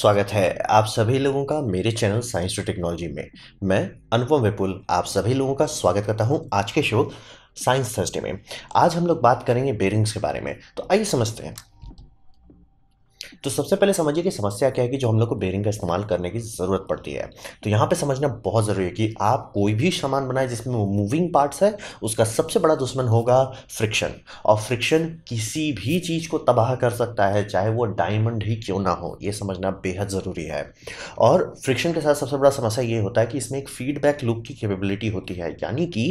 स्वागत है आप सभी लोगों का मेरे चैनल साइंस टू टेक्नोलॉजी में मैं अनुपम विपुल आप सभी लोगों का स्वागत करता हूं आज के शो साइंस थर्सडे में आज हम लोग बात करेंगे बेरिंग्स के बारे में तो आइए समझते हैं तो सबसे पहले समझिए कि समस्या क्या है कि जो हम लोग को बेरिंग का इस्तेमाल करने की ज़रूरत पड़ती है तो यहाँ पे समझना बहुत ज़रूरी है कि आप कोई भी सामान बनाए जिसमें मूविंग पार्ट्स है उसका सबसे बड़ा दुश्मन होगा फ्रिक्शन और फ्रिक्शन किसी भी चीज़ को तबाह कर सकता है चाहे वो डायमंड ही क्यों ना हो ये समझना बेहद ज़रूरी है और फ्रिक्शन के साथ सबसे बड़ा समस्या ये होता है कि इसमें एक फीडबैक लुक की कैपेबिलिटी होती है यानी कि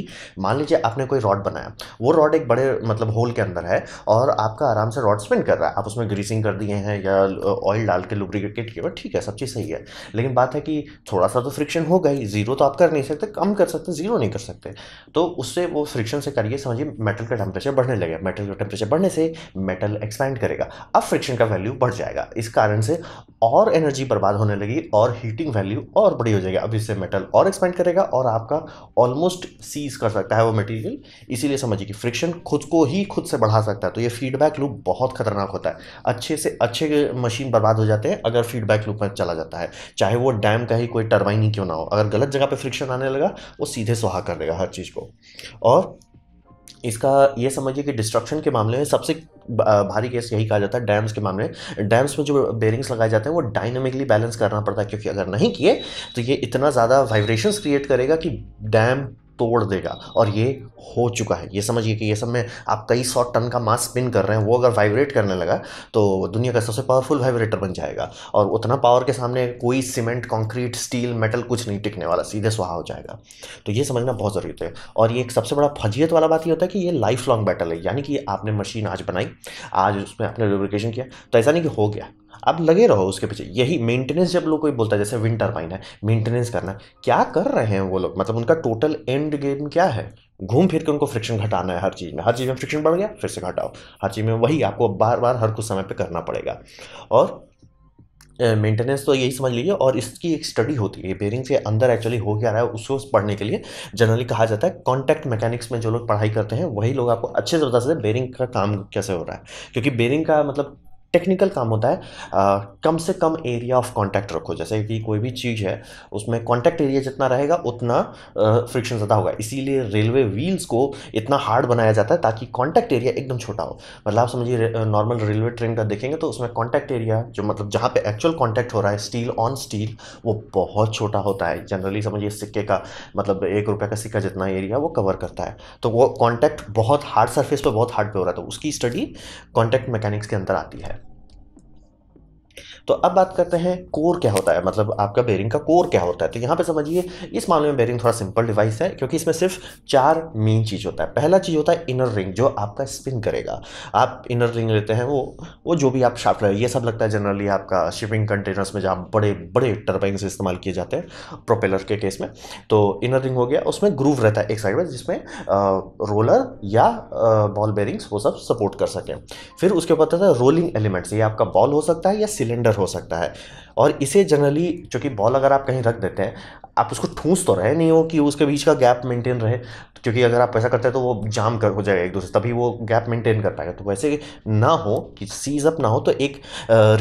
मान लीजिए आपने कोई रॉड बनाया वो रॉड एक बड़े मतलब होल के अंदर है और आपका आराम से रॉड स्पिन कर रहा है आप उसमें ग्रीसिंग कर दिए हैं या ऑयल uh, डाल के लुब्रिकेट किया ठीक है सब चीज़ सही है लेकिन बात है कि थोड़ा सा तो फ्रिक्शन होगा ही ज़ीरो तो आप कर नहीं सकते कम कर सकते ज़ीरो नहीं कर सकते तो उससे वो फ्रिक्शन से करिए समझिए मेटल का टेम्परेचर बढ़ने लगेगा मेटल का टेम्परेचर बढ़ने से मेटल एक्सपैंड करेगा अब फ्रिक्शन का वैल्यू बढ़ जाएगा इस कारण से और एनर्जी बर्बाद होने लगी और हीटिंग वैल्यू और बड़ी हो जाएगी अब इससे मेटल और एक्सपेंड करेगा और आपका ऑलमोस्ट सीज कर सकता है वो मटेरियल इसीलिए समझिए कि फ्रिक्शन खुद को ही खुद से बढ़ा सकता है तो ये फीडबैक लूप बहुत खतरनाक होता है अच्छे से अच्छे मशीन बर्बाद हो जाते हैं अगर फीडबैक लूप में चला जाता है चाहे वो डैम का ही कोई टर्बाइन ही क्यों ना हो अगर गलत जगह पे फ्रिक्शन आने लगा वो सीधे सुहा कर देगा हर चीज़ को और इसका ये समझिए कि डिस्ट्रक्शन के मामले में सबसे भारी केस यही कहा जाता है डैम्स के मामले में डैम्स में जो बेरिंग्स लगाए जाते हैं वो डायनेमिकली बैलेंस करना पड़ता है क्योंकि अगर नहीं किए तो ये इतना ज़्यादा वाइब्रेशंस क्रिएट करेगा कि डैम तोड़ देगा और ये हो चुका है ये समझिए कि ये सब में आप कई सौ टन का मास स्पिन कर रहे हैं वो अगर वाइब्रेट करने लगा तो दुनिया का सबसे पावरफुल वाइब्रेटर बन जाएगा और उतना पावर के सामने कोई सीमेंट कंक्रीट स्टील मेटल कुछ नहीं टिकने वाला सीधे सुहा हो जाएगा तो ये समझना बहुत ज़रूरी है और ये एक सबसे बड़ा फजीयत वाला बात ये होता है कि ये लाइफ लॉन्ग बैटल है यानी कि आपने मशीन आज बनाई आज उसमें आपने लुब्रिकेशन किया तो ऐसा नहीं कि हो गया आप लगे रहो उसके पीछे यही मेंटेनेंस जब लोग कोई बोलता है जैसे विंटर टर्बाइन है मेंटेनेंस करना क्या कर रहे हैं वो लोग मतलब उनका टोटल एंड गेम क्या है घूम फिर के उनको फ्रिक्शन घटाना है हर चीज़ में हर चीज़ में फ्रिक्शन बढ़ गया फिर से घटाओ हर चीज़ में वही आपको बार बार हर कुछ समय पर करना पड़ेगा और मेंटेनेंस तो यही समझ लीजिए और इसकी एक स्टडी होती है बेरिंग के अंदर एक्चुअली हो क्या रहा है उसको पढ़ने के लिए जनरली कहा जाता है कॉन्टैक्ट मैकेनिक्स में जो लोग पढ़ाई करते हैं वही लोग आपको अच्छे से बता सकते हैं बेरिंग का काम कैसे हो रहा है क्योंकि बेरिंग का मतलब टेक्निकल काम होता है आ, कम से कम एरिया ऑफ कांटेक्ट रखो जैसे कि कोई भी चीज़ है उसमें कांटेक्ट एरिया जितना रहेगा उतना फ्रिक्शन ज़्यादा होगा इसीलिए रेलवे व्हील्स को इतना हार्ड बनाया जाता है ताकि कांटेक्ट एरिया एकदम छोटा हो मतलब आप समझिए नॉर्मल रेलवे ट्रेन का देखेंगे तो उसमें कॉन्टैक्ट एरिया जो मतलब जहाँ पे एक्चुअल कॉन्टैक्ट हो रहा है स्टील ऑन स्टील वो बहुत छोटा होता है जनरली समझिए सिक्के का मतलब एक रुपये का सिक्का जितना एरिया वो कवर करता है तो वो कॉन्टैक्ट बहुत हार्ड सरफेस पर बहुत हार्ड पे हो रहा था तो उसकी स्टडी कॉन्टैक्ट मैकेनिक्स के अंदर आती है तो अब बात करते हैं कोर क्या होता है मतलब आपका बेरिंग का कोर क्या होता है तो यहाँ पे समझिए इस मामले में बेरिंग थोड़ा सिंपल डिवाइस है क्योंकि इसमें सिर्फ चार मेन चीज़ होता है पहला चीज़ होता है इनर रिंग जो आपका स्पिन करेगा आप इनर रिंग लेते हैं वो वो जो भी आप शाफ्ट ये सब लगता है जनरली आपका शिपिंग कंटेनर्स में जहाँ बड़े बड़े टर्बाइन से इस्तेमाल किए जाते हैं प्रोपेलर के केस में तो इनर रिंग हो गया उसमें ग्रूव रहता है एक साइड में जिसमें रोलर या बॉल बेरिंग्स वो सब सपोर्ट कर सकें फिर उसके ऊपर रोलिंग एलिमेंट्स ये आपका बॉल हो सकता है या सिलेंडर हो सकता है और इसे जनरली चूँकि बॉल अगर आप कहीं रख देते हैं आप उसको ठूस तो रहे नहीं हो कि उसके बीच का गैप मेंटेन रहे क्योंकि अगर आप ऐसा करते हैं तो वो जाम कर हो जाएगा एक दूसरे तभी वो गैप मेंटेन कर पाएगा तो वैसे ना हो कि सीज अप ना हो तो एक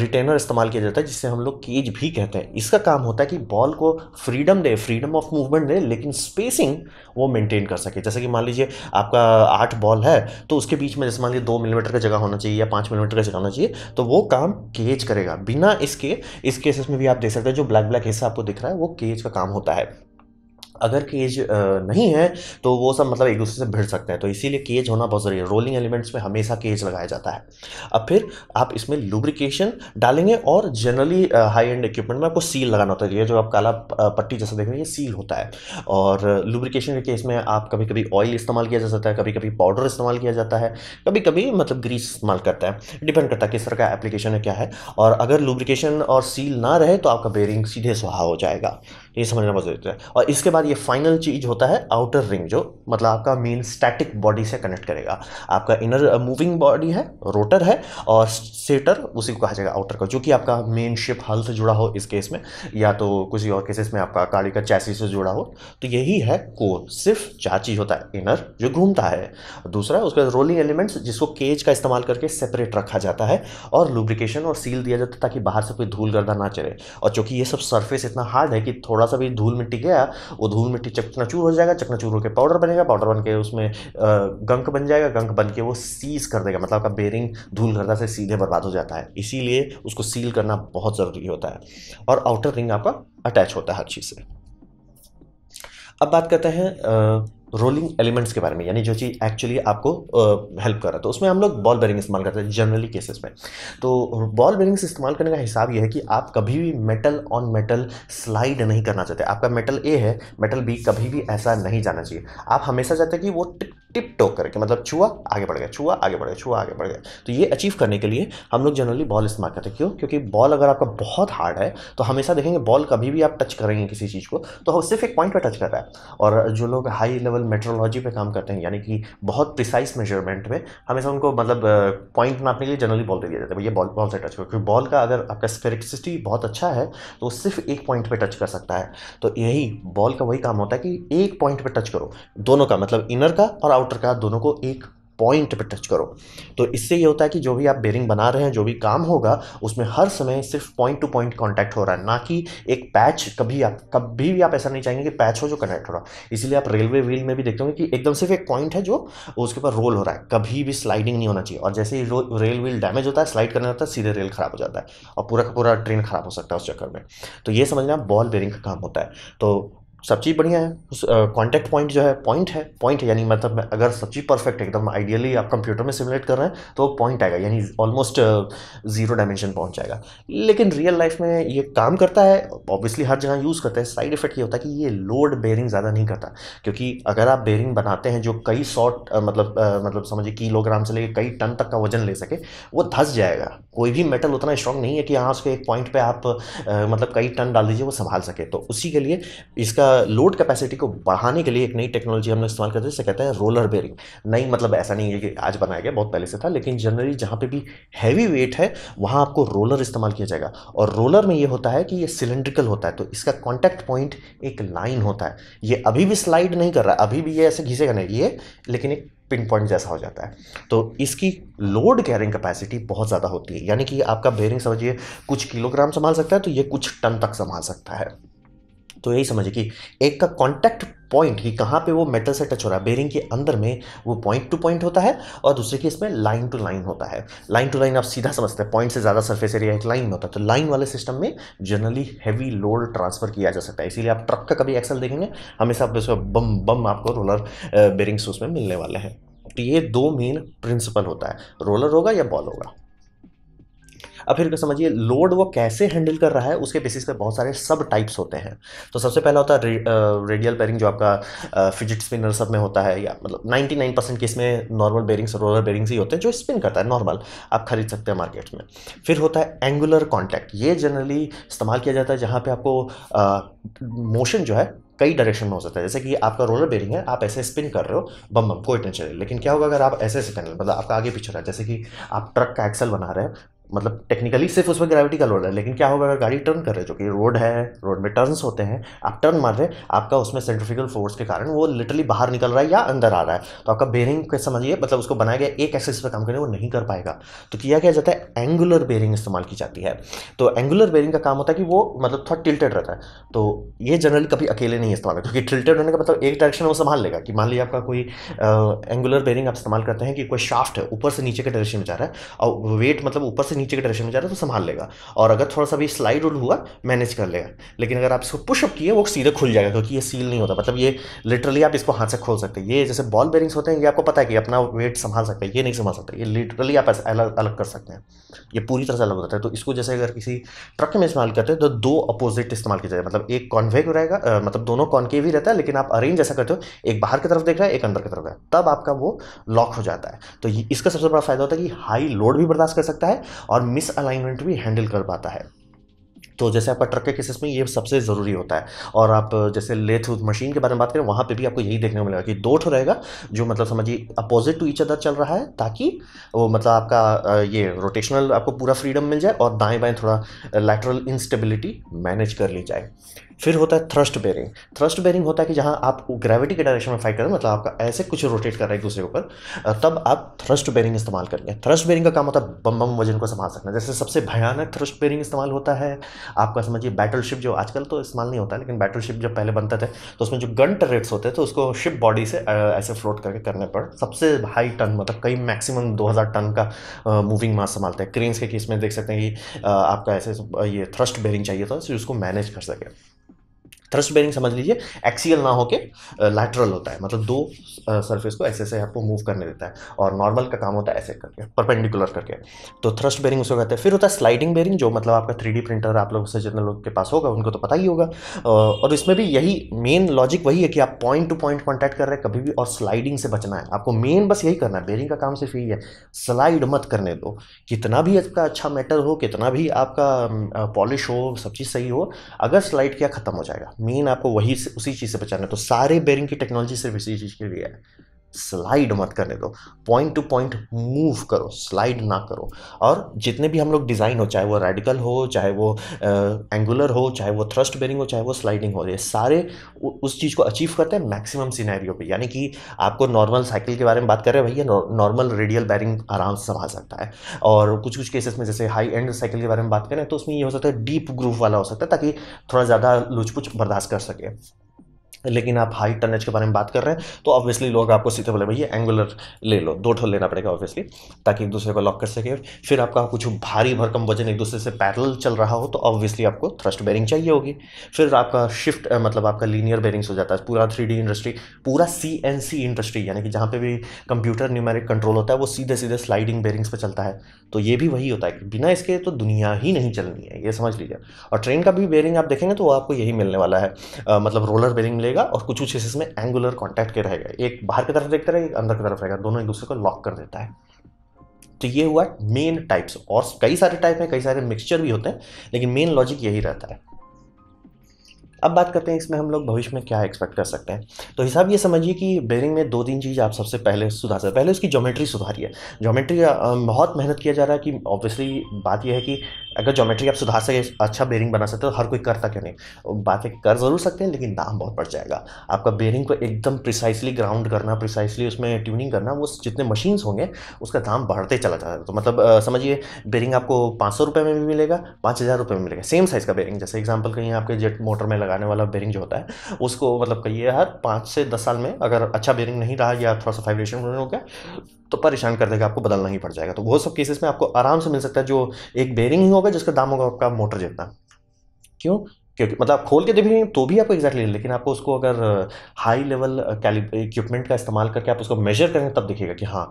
रिटेनर इस्तेमाल किया जाता है जिसे हम लोग केज भी कहते हैं इसका काम होता है कि बॉल को फ्रीडम दे फ्रीडम ऑफ मूवमेंट दे लेकिन स्पेसिंग वो मेंटेन कर सके जैसे कि मान लीजिए आपका आठ बॉल है तो उसके बीच में जैसे मान लीजिए दो मिलीमीटर का जगह होना चाहिए या पाँच मिलीमीटर का जगह होना चाहिए तो वो काम केज करेगा बिना इसके इस केसेस में भी आप देख सकते हैं जो ब्लैक ब्लैक हिस्सा आपको दिख रहा है वो केज का काम होता है होता है अगर केज नहीं है तो वो सब मतलब एक दूसरे से भिड़ सकते हैं तो इसीलिए केज होना बहुत ज़रूरी है रोलिंग एलिमेंट्स में हमेशा केज लगाया जाता है अब फिर आप इसमें लुब्रिकेशन डालेंगे और जनरली हाई एंड इक्विपमेंट में आपको सील लगाना होता है ये जो आप काला पट्टी जैसा देख रहे हैं ये सील होता है और लुब्रिकेशन के केस में आप कभी कभी ऑयल इस्तेमाल किया जा सकता है कभी कभी पाउडर इस्तेमाल किया जाता है कभी कभी मतलब ग्रीस इस्तेमाल करता है डिपेंड करता है किस तरह का एप्लीकेशन है क्या है और अगर लुब्रिकेशन और सील ना रहे तो आपका बेयरिंग सीधे सुहा हो जाएगा ये समझना बहुत जरूरी है और इसके बाद ये फाइनल चीज़ होता है आउटर रिंग जो मतलब आपका मेन स्टैटिक बॉडी से कनेक्ट करेगा आपका इनर मूविंग बॉडी है रोटर है और सेटर उसी को कहा जाएगा आउटर का जो कि आपका मेन शिप हल से जुड़ा हो इस केस में या तो कुछ और केसेस में आपका गाड़ी का चैसी से जुड़ा हो तो यही है कोर सिर्फ चार चीज़ होता है इनर जो घूमता है दूसरा उसके बाद रोलिंग एलिमेंट्स जिसको केज का इस्तेमाल करके सेपरेट रखा जाता है और लुब्रिकेशन और सील दिया जाता है ताकि बाहर से कोई धूल गर्दा ना चले और चूँकि ये सब सर्फेस इतना हार्ड है कि थोड़ा थोड़ा सा भी धूल मिट्टी गया वो धूल मिट्टी चकनाचूर हो जाएगा चकनाचूर होकर पाउडर बनेगा पाउडर बन के उसमें गंक बन जाएगा गंक बन के वो सीज कर देगा मतलब आपका बेरिंग धूल घरदा से सीधे बर्बाद हो जाता है इसीलिए उसको सील करना बहुत ज़रूरी होता है और आउटर रिंग आपका अटैच होता है हर चीज़ से अब बात करते हैं रोलिंग एलिमेंट्स के बारे में यानी जो चीज़ एक्चुअली आपको हेल्प कर रहा है तो उसमें हम लोग बॉल बेरिंग इस्तेमाल करते हैं जनरली केसेस में तो बॉल बेरिंग्स इस्तेमाल करने का हिसाब यह है कि आप कभी भी मेटल ऑन मेटल स्लाइड नहीं करना चाहते आपका मेटल ए है मेटल बी कभी भी ऐसा नहीं जाना चाहिए आप हमेशा चाहते हैं कि वो टिक टिप टॉक करके मतलब छुआ आगे बढ़ गया छुआ आगे बढ़ गया छुआ आगे बढ़ गया तो ये अचीव करने के लिए हम लोग जनरली बॉल इस्तेमाल करते हैं क्यों क्योंकि बॉल अगर आपका बहुत हार्ड है तो हमेशा देखेंगे बॉल कभी भी आप टच करेंगे किसी चीज़ को तो सिर्फ एक पॉइंट पर टच कर रहा है और जो लोग हाई लेवल मेट्रोलॉजी पर काम करते हैं यानी कि बहुत प्रिसाइस मेजरमेंट में हमेशा उनको मतलब पॉइंट नापने के लिए जनरली बॉल दे दिया जाता है भैया बॉल बॉल से टच करो क्योंकि बॉल का अगर आपका स्पेरिकसिटी बहुत अच्छा है तो सिर्फ एक पॉइंट पर टच कर सकता है तो यही बॉल का वही काम होता है कि एक पॉइंट पर टच करो दोनों का मतलब इनर का और आउटर का दोनों को एक पॉइंट पर टच करो तो इससे ये होता है कि जो भी आप बेरिंग बना रहे हैं जो भी काम होगा उसमें हर समय सिर्फ पॉइंट टू पॉइंट कांटेक्ट हो रहा है ना कि एक पैच कभी आप कभी भी आप ऐसा नहीं चाहेंगे कि पैच हो जो कनेक्ट हो रहा है इसीलिए आप रेलवे व्हील में भी देखते होंगे कि एकदम सिर्फ एक पॉइंट है जो उसके ऊपर रोल हो रहा है कभी भी स्लाइडिंग नहीं होना चाहिए और जैसे ही रेल व्हील डैमेज होता है स्लाइड करने लगता है सीधे रेल खराब हो जाता है और पूरा का पूरा ट्रेन खराब हो सकता है उस चक्कर में तो ये समझना बॉल बेरिंग का काम होता है तो सब चीज़ बढ़िया है कॉन्टैक्ट पॉइंट जो है पॉइंट है पॉइंट है यानी मतलब अगर सब चीज़ परफेक्ट एकदम आइडियली आप कंप्यूटर में सिमुलेट कर रहे हैं तो पॉइंट आएगा यानी ऑलमोस्ट ज़ीरो डायमेंशन पहुंच जाएगा लेकिन रियल लाइफ में ये काम करता है ऑब्वियसली हर जगह यूज़ करते हैं साइड इफेक्ट ये होता है कि ये लोड बेयरिंग ज़्यादा नहीं करता क्योंकि अगर आप बेयरिंग बनाते हैं जो कई सौ मतलब मतलब समझिए किलोग्राम से लेकर कई टन तक का वजन ले सके वो धस जाएगा कोई भी मेटल उतना स्ट्रॉन्ग नहीं है कि यहाँ उसके एक पॉइंट पर आप मतलब कई टन डाल दीजिए वो संभाल सके तो उसी के लिए इसका लोड कैपेसिटी को बढ़ाने के लिए एक नई टेक्नोलॉजी हमने इस्तेमाल करते हैं जिसे कहते हैं रोलर बेरिंग नई मतलब ऐसा नहीं है कि आज बनाया गया बहुत पहले से था लेकिन जनरली जहाँ पे भी हैवी वेट है वहाँ आपको रोलर इस्तेमाल किया जाएगा और रोलर में ये होता है कि ये सिलेंड्रिकल होता है तो इसका कॉन्टैक्ट पॉइंट एक लाइन होता है ये अभी भी स्लाइड नहीं कर रहा अभी भी ये ऐसे घिसेगा नहीं ये लेकिन एक पिन पॉइंट जैसा हो जाता है तो इसकी लोड कैरिंग कैपेसिटी बहुत ज़्यादा होती है यानी कि आपका बेरिंग समझिए कुछ किलोग्राम संभाल सकता है तो ये कुछ टन तक संभाल सकता है तो यही समझिए कि एक का कॉन्टैक्ट पॉइंट कि कहाँ पे वो मेटल से टच हो रहा है बेरिंग के अंदर में वो पॉइंट टू पॉइंट होता है और दूसरे की इसमें लाइन टू लाइन होता है लाइन टू लाइन आप सीधा समझते हैं पॉइंट से ज़्यादा सरफेस एरिया एक लाइन में होता है तो लाइन वाले सिस्टम में जनरली हैवी लोड ट्रांसफर किया जा सकता है इसीलिए आप ट्रक का कभी एक्सल देखेंगे हमेशा आप उसमें बम बम आपको रोलर बेरिंग्स uh, उसमें मिलने वाले हैं तो ये दो मेन प्रिंसिपल होता है रोलर होगा या बॉल होगा अब फिर समझिए लोड वो कैसे हैंडल कर रहा है उसके बेसिस पे बहुत सारे सब टाइप्स होते हैं तो सबसे पहला होता है रेडियल बेरिंग जो आपका फिजिट स्पिनर सब में होता है या मतलब 99 परसेंट केस में नॉर्मल बेरिंग्स रोलर बेरिंग्स ही होते हैं जो स्पिन करता है नॉर्मल आप खरीद सकते हैं मार्केट में फिर होता है एंगुलर कॉन्टैक्ट ये जनरली इस्तेमाल किया जाता है जहाँ पर आपको मोशन जो है कई डायरेक्शन में हो सकता है जैसे कि आपका रोलर बेरिंग है आप ऐसे स्पिन कर रहे हो बम बम कोई टेंशन नहीं लेकिन क्या होगा अगर आप ऐसे स्पिन मतलब आपका आगे पीछे रहा जैसे कि आप ट्रक का एक्सल बना रहे हैं मतलब टेक्निकली सिर्फ उसमें ग्रेविटी का लोड है लेकिन क्या होगा अगर गाड़ी टर्न कर रहे जो कि रोड है रोड में टर्न्स होते हैं आप टर्न मार रहे आपका उसमें सेंट्रिफिकल फोर्स के कारण वो लिटरली बाहर निकल रहा है या अंदर आ रहा है तो आपका बेरिंग समझिए मतलब उसको बनाया गया एक एक्सेस पर काम करें वो नहीं कर पाएगा तो किया क्या जाता है एंगुलर बेरिंग इस्तेमाल की जाती है तो एंगुलर बेरिंग का काम होता है कि वो मतलब थोड़ा टिल्टेड रहता है तो ये जनरली कभी अकेले नहीं इस्तेमाल होता क्योंकि टिल्टेड होने का मतलब एक डायरेक्शन वो संभाल लेगा कि मान लीजिए आपका कोई एंगुलर बेरिंग आप इस्तेमाल करते हैं कि कोई शाफ्ट है ऊपर से नीचे के डायरेक्शन में जा रहा है और वेट मतलब ऊपर से नीचे के डायरेक्शन में जा रहा है तो संभाल लेगा और अगर थोड़ा सा भी स्लाइड उल हुआ मैनेज कर लेगा लेकिन अगर आप इसको पुशअप किए वो सीधे खुल जाएगा क्योंकि ये सील नहीं होता मतलब ये लिटरली आप इसको हाथ से खोल सकते हैं ये जैसे बॉल बेरिंग्स होते हैं ये आपको पता है कि अपना वेट संभाल सकते हैं ये नहीं संभाल सकते ये लिटरली आप अलग अलग कर सकते हैं ये पूरी तरह से अलग होता है तो इसको जैसे अगर किसी ट्रक में इस्तेमाल करते हैं तो दो अपोजिट इस्तेमाल किया जाए मतलब एक कॉन्वेव रहेगा मतलब दोनों कॉन्केव ही रहता है लेकिन आप अरेंज ऐसा करते हो एक बाहर की तरफ देख रहा है एक अंदर की तरफ है तब आपका वो लॉक हो जाता है तो इसका सबसे बड़ा फायदा होता है कि हाई लोड भी बर्दाश्त कर सकता है और मिस अलाइनमेंट भी हैंडल कर पाता है तो जैसे आपका ट्रक के केसेस में ये सबसे ज़रूरी होता है और आप जैसे लेथ मशीन के बारे में बात करें वहाँ पे भी आपको यही देखने को मिलेगा कि दो ठो रहेगा जो मतलब समझिए अपोजिट टू इच अदर चल रहा है ताकि वो मतलब आपका ये रोटेशनल आपको पूरा फ्रीडम मिल जाए और दाएँ बाएँ थोड़ा लैटरल इंस्टेबिलिटी मैनेज कर ली जाए फिर होता है थ्रस्ट बेरिंग थ्रस्ट बेरिंग होता है कि जहाँ आप ग्रेविटी के डायरेक्शन में फाइट करें मतलब आपका ऐसे कुछ रोटेट कर रहा है एक दूसरे ऊपर तब आप थ्रस्ट बेरिंग इस्तेमाल करेंगे थ्रस्ट बेरिंग का काम होता है बम बम वजन को संभाल सकना जैसे सबसे भयानक थ्रस्ट बेरिंग इस्तेमाल होता है आपका समझिए शिप जो आजकल तो इस्तेमाल नहीं होता लेकिन शिप जब पहले बनता थे तो उसमें जो गन टरेट्स होते थे तो उसको शिप बॉडी से ऐसे फ्लोट करके करने पर सबसे हाई टन मतलब कई मैक्सिमम दो टन का मूविंग मास संभालते हैं क्रेन्स के केस में देख सकते हैं कि आपका ऐसे ये थ्रस्ट बेरिंग चाहिए था तो उसको मैनेज कर सके थ्रस्ट बेरिंग समझ लीजिए एक्सियल ना होके लैटरल होता है मतलब दो सरफेस को ऐसे ऐसे आपको मूव करने देता है और नॉर्मल का काम होता है ऐसे करके परपेंडिकुलर करके तो थ्रस्ट बेरिंग उसको कहते हैं फिर होता है स्लाइडिंग बेरिंग जो मतलब आपका थ्री प्रिंटर आप लोग से जितने लोग के पास होगा उनको तो पता ही होगा और इसमें भी यही मेन लॉजिक वही है कि आप पॉइंट टू पॉइंट कॉन्टैक्ट कर रहे हैं कभी भी और स्लाइडिंग से बचना है आपको मेन बस यही करना है बेरिंग का काम सिर्फ यही है स्लाइड मत करने दो कितना भी आपका अच्छा मेटल हो कितना भी आपका पॉलिश हो सब चीज़ सही हो अगर स्लाइड किया ख़त्म हो जाएगा मेन आपको वही उसी चीज़ से बचाना है तो सारे बेरिंग की टेक्नोलॉजी सिर्फ इसी चीज़ के लिए है स्लाइड मत करने दो पॉइंट टू पॉइंट मूव करो स्लाइड ना करो और जितने भी हम लोग डिज़ाइन हो चाहे वो रेडिकल हो चाहे वो एंगुलर हो चाहे वो थ्रस्ट बेरिंग हो चाहे वो स्लाइडिंग हो ये सारे उस चीज़ को अचीव करते हैं मैक्सिमम सिनेरियो पे यानी कि आपको नॉर्मल साइकिल के बारे में बात कर रहे हैं भैया नॉर्मल रेडियल बैरिंग आराम से संभाल सकता है और कुछ कुछ केसेस में जैसे हाई एंड साइकिल के बारे में बात करें तो उसमें ये हो सकता है डीप ग्रूफ वाला हो सकता है ताकि थोड़ा ज़्यादा लुचपुच बर्दाश्त कर सके लेकिन आप हाई टनेज के बारे में बात कर रहे हैं तो ऑब्वियसली लोग आपको सीधे बोले भैया एंगुलर ले लो दो ठो लेना पड़ेगा ऑब्वियसली ताकि एक दूसरे को लॉक कर सके फिर आपका कुछ भारी भरकम वजन एक दूसरे से पैरल चल रहा हो तो ऑब्वियसली आपको थ्रस्ट बेरिंग चाहिए होगी फिर आपका शिफ्ट मतलब आपका लीनियर बेरिंग्स हो जाता है पूरा थ्री इंडस्ट्री पूरा सी इंडस्ट्री यानी कि जहाँ पर भी कंप्यूटर न्यूमेरिक कंट्रोल होता है वो सीधे सीधे स्लाइडिंग बेरिंग्स पर चलता है तो ये भी वही होता है कि बिना इसके तो दुनिया ही नहीं चलनी है ये समझ लीजिए और ट्रेन का भी बेरिंग आप देखेंगे तो वो आपको यही मिलने वाला है मतलब रोलर बेरिंग मिलेगा और कुछ कुछ केसेस में एंगुलर कॉन्टैक्ट के रहेगा एक बाहर की तरफ देखता रहेगा एक अंदर की तरफ रहेगा दोनों एक दूसरे को लॉक कर देता है तो ये हुआ मेन टाइप्स और कई सारे टाइप हैं कई सारे मिक्सचर भी होते हैं लेकिन मेन लॉजिक यही रहता है अब बात करते हैं इसमें हम लोग भविष्य में क्या एक्सपेक्ट कर सकते हैं तो हिसाब ये समझिए कि बेरिंग में दो तीन चीज़ आप सबसे पहले सुधार सकते पहले उसकी जोमेट्री सुधारिए जोमेट्री बहुत मेहनत किया जा रहा है कि ऑब्वियसली बात यह है कि अगर ज्योमेट्री आप सुधार सके अच्छा बेरिंग बना सकते हो तो हर कोई करता क्यों नहीं बातें कर ज़रूर सकते हैं लेकिन दाम बहुत बढ़ जाएगा आपका बेरिंग को एकदम प्रिसाइसली ग्राउंड करना प्रिसाइसली उसमें ट्यूनिंग करना वो जितने मशीन्स होंगे उसका दाम बढ़ते चला जाता है तो मतलब समझिए बेरिंग आपको पाँच सौ में भी मिलेगा पाँच हज़ार में मिलेगा सेम साइज़ का बेरिंग जैसे एग्जाम्पल कहीं आपके जेट मोटर में लगा लगाने वाला बेरिंग जो होता है उसको मतलब कहिए हर पाँच से दस साल में अगर अच्छा बेरिंग नहीं रहा या थोड़ा सा फाइब्रेशन हो गया तो परेशान कर देगा आपको बदलना ही पड़ जाएगा तो वो सब केसेस में आपको आराम से मिल सकता है जो एक बेरिंग ही होगा जिसका दाम होगा आपका मोटर जितना क्यों क्योंकि मतलब खोल के देखेंगे तो भी आपको एक्जैक्टली लेकिन आपको उसको अगर हाई लेवल इक्विपमेंट का इस्तेमाल करके आप उसको मेजर करें तब दिखेगा कि हाँ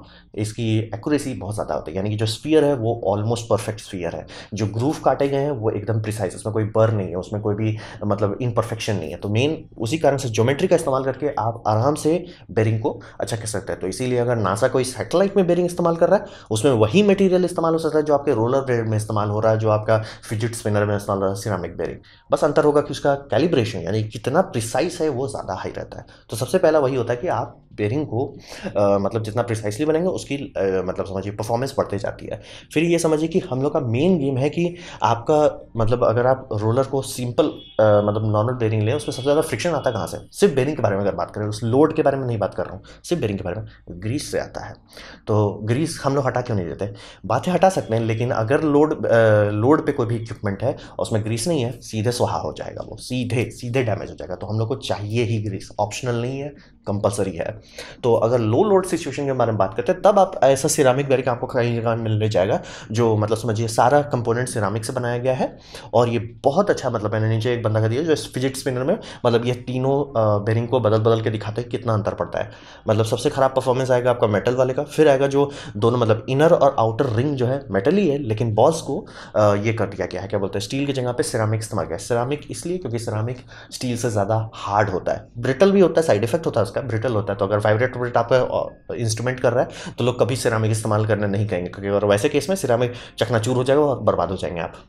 इसकी एक्यूरेसी बहुत ज़्यादा होती है यानी कि जो स्फीयर है वो ऑलमोस्ट परफेक्ट स्फीयर है जो ग्रूव काटे गए हैं वो एकदम प्रिसाइज उसमें कोई बर नहीं है उसमें कोई भी मतलब इनपरफेक्शन नहीं है तो मेन उसी कारण से ज्योमेट्री का इस्तेमाल करके आप आराम से बेरिंग को अच्छा कर सकते हैं तो इसीलिए अगर नासा कोई सेटेलाइट में बेरिंग इस्तेमाल कर रहा है उसमें वही मटेरियल इस्तेमाल हो सकता है जो आपके रोलर ब्रेड में इस्तेमाल हो रहा है जो आपका फिजिट स्पिनर में इस्तेमाल हो रहा है सिरामिक बेरिंग बस अंतर बेहतर होगा कि उसका कैलिब्रेशन यानी कितना प्रिसाइस है वो ज़्यादा हाई रहता है तो सबसे पहला वही होता है कि आप पेयरिंग को आ, मतलब जितना प्रिसाइसली बनेंगे उसकी आ, मतलब समझिए परफॉर्मेंस बढ़ती जाती है फिर ये समझिए कि हम लोग का मेन गेम है कि आपका मतलब अगर आप रोलर को सिंपल मतलब नॉर्मल बेरिंग लें उसमें सबसे ज़्यादा फ्रिक्शन आता कहाँ से सिर्फ बेरिंग के बारे में अगर बात करें उस लोड के बारे में नहीं बात कर रहा हूँ सिर्फ बेरिंग के बारे में ग्रीस से आता है तो ग्रीस हम लोग हटा क्यों नहीं देते बातें हटा सकते हैं लेकिन अगर लोड लोड पर कोई भी इक्विपमेंट है और उसमें ग्रीस नहीं है सीधे सुहा हो जाएगा वो सीधे सीधे डैमेज हो जाएगा तो हम लोग को चाहिए ही ग्रीस ऑप्शनल नहीं है कंपलसरी है तो अगर लो लोड सिचुएशन के बारे में बात करते हैं तब आप ऐसा सिरामिक बैरिक आपको कहीं जगह मिलने जाएगा जो मतलब समझिए सारा कंपोनेंट सिरामिक से बनाया गया है और ये बहुत अच्छा मतलब मैंने नीचे एक बंदा का दिया जो इस फिजिट स्पिनर में मतलब ये तीनों बेरिंग को बदल बदल के दिखाते हैं कितना अंतर पड़ता है मतलब सबसे ख़राब परफॉर्मेंस आएगा आपका मेटल वाले का फिर आएगा जो दोनों मतलब इनर और आउटर रिंग जो है मेटल ही है लेकिन बॉस को ये कर दिया गया है क्या बोलते हैं स्टील की जगह पर सिरामिक इस्तेमाल किया सिरामिक इसलिए क्योंकि सिरामिक स्टील से ज़्यादा हार्ड होता है ब्रिटल भी होता है साइड इफेक्ट होता है उसका होता है ब्रिटल होता है तो अगर वाइब्रेट ब्रिट आपका इंस्ट्रूमेंट कर रहा है तो लोग कभी सिरामिक इस्तेमाल करने नहीं कहेंगे क्योंकि अगर वैसे केस में सिरामिक चकनाचूर हो जाएगा और बर्बाद हो जाएंगे आप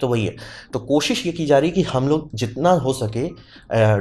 तो वही है तो कोशिश ये की जा रही है कि हम लोग जितना हो सके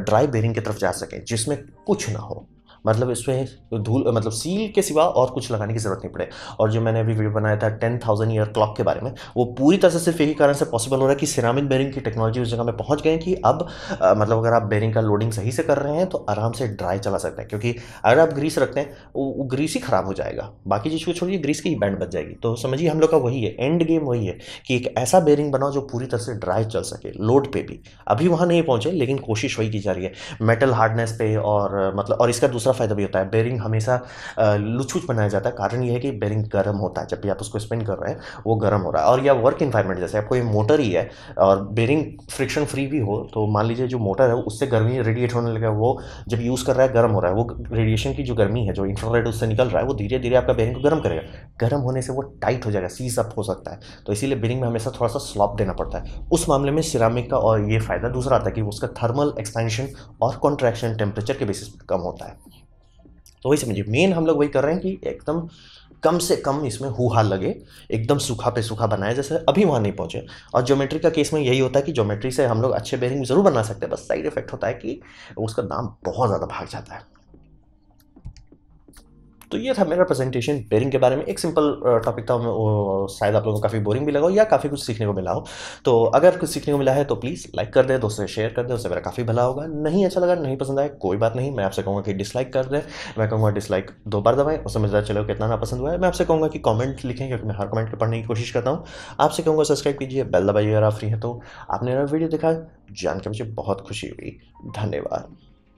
ड्राई बेरिंग की तरफ जा सकें जिसमें कुछ ना हो मतलब इसमें धूल मतलब सील के सिवा और कुछ लगाने की ज़रूरत नहीं पड़े और जो मैंने अभी वीडियो बनाया था टेन थाउजेंड ईयर क्लॉक के बारे में वो पूरी तरह से सिर्फ यही कारण से पॉसिबल हो रहा है कि सिरामिक बेरिंग की टेक्नोलॉजी उस जगह में पहुँच गए कि अब आ, मतलब अगर आप बेरिंग का लोडिंग सही से कर रहे हैं तो आराम से ड्राई चला सकते हैं क्योंकि अगर आप ग्रीस रखते हैं वो ग्रीस ही ख़राब हो जाएगा बाकी चीज़ को छोड़िए ग्रीस की ही बैंड बच जाएगी तो समझिए हम लोग का वही है एंड गेम वही है कि एक ऐसा बेरिंग बनाओ जो पूरी तरह से ड्राई चल सके लोड पे भी अभी वहाँ नहीं पहुँचे लेकिन कोशिश वही की जा रही है मेटल हार्डनेस पे और मतलब और इसका दूसरा फ़ायदा भी होता है बेरिंग हमेशा लुचुच बनाया जाता है कारण यह है कि बेरिंग गर्म होता है जब भी आप उसको स्पिन कर रहे हैं वो गर्म हो रहा है और या वर्क इन्वायरमेंट जैसे आपको एक मोटर ही है और बेरिंग फ्रिक्शन फ्री भी हो तो मान लीजिए जो मोटर है उससे गर्मी रेडिएट होने लगा वो जब यूज़ कर रहा है गर्म हो रहा है वो रेडिएशन की जो गर्मी है जो इंफ्रारेड उससे निकल रहा है वो धीरे धीरे आपका बेरिंग को गर्म करेगा गर्म होने से वो टाइट हो जाएगा सीज अप हो सकता है तो इसीलिए बेरिंग में हमेशा थोड़ा सा स्लॉप देना पड़ता है उस मामले में सिरामिक का और ये फ़ायदा दूसरा आता है कि उसका थर्मल एक्सपेंशन और कॉन्ट्रैक्शन टेम्परेचर के बेसिस पर कम होता है तो वही समझिए मेन हम लोग वही कर रहे हैं कि एकदम कम से कम इसमें हुहा लगे एकदम सूखा पे सूखा बनाए जैसे अभी वहाँ नहीं पहुँचे और ज्योमेट्री का केस में यही होता है कि ज्योमेट्री से हम लोग अच्छे बेरिंग ज़रूर बना सकते हैं बस साइड इफेक्ट होता है कि उसका दाम बहुत ज़्यादा भाग जाता है तो ये था मेरा प्रेजेंटेशन बेरिंग के बारे में एक सिंपल टॉपिक था शायद आप लोगों को काफ़ी बोरिंग भी लगा हो या काफ़ी कुछ सीखने को मिला हो तो अगर कुछ सीखने को मिला है तो प्लीज़ लाइक कर दें दोस्तों से शेयर कर दें उससे मेरा काफ़ी भला होगा नहीं अच्छा लगा नहीं पसंद आया कोई बात नहीं मैं आपसे कहूँगा कि डिसलाइक कर दें मैं कहूँगा डिसलाइक दो बार दबाएँ उससे ज़्यादा चलो कितना ना पसंद हुआ है मैं आपसे कहूँगा कि कॉमेंट लिखें क्योंकि मैं हर कमेंट को पढ़ने की कोशिश करता हूँ आपसे कहूँगा सब्सक्राइब कीजिए बेल दबाइए अगर आप फ्री हैं तो आपने मेरा वीडियो देखा जान के मुझे बहुत खुशी हुई धन्यवाद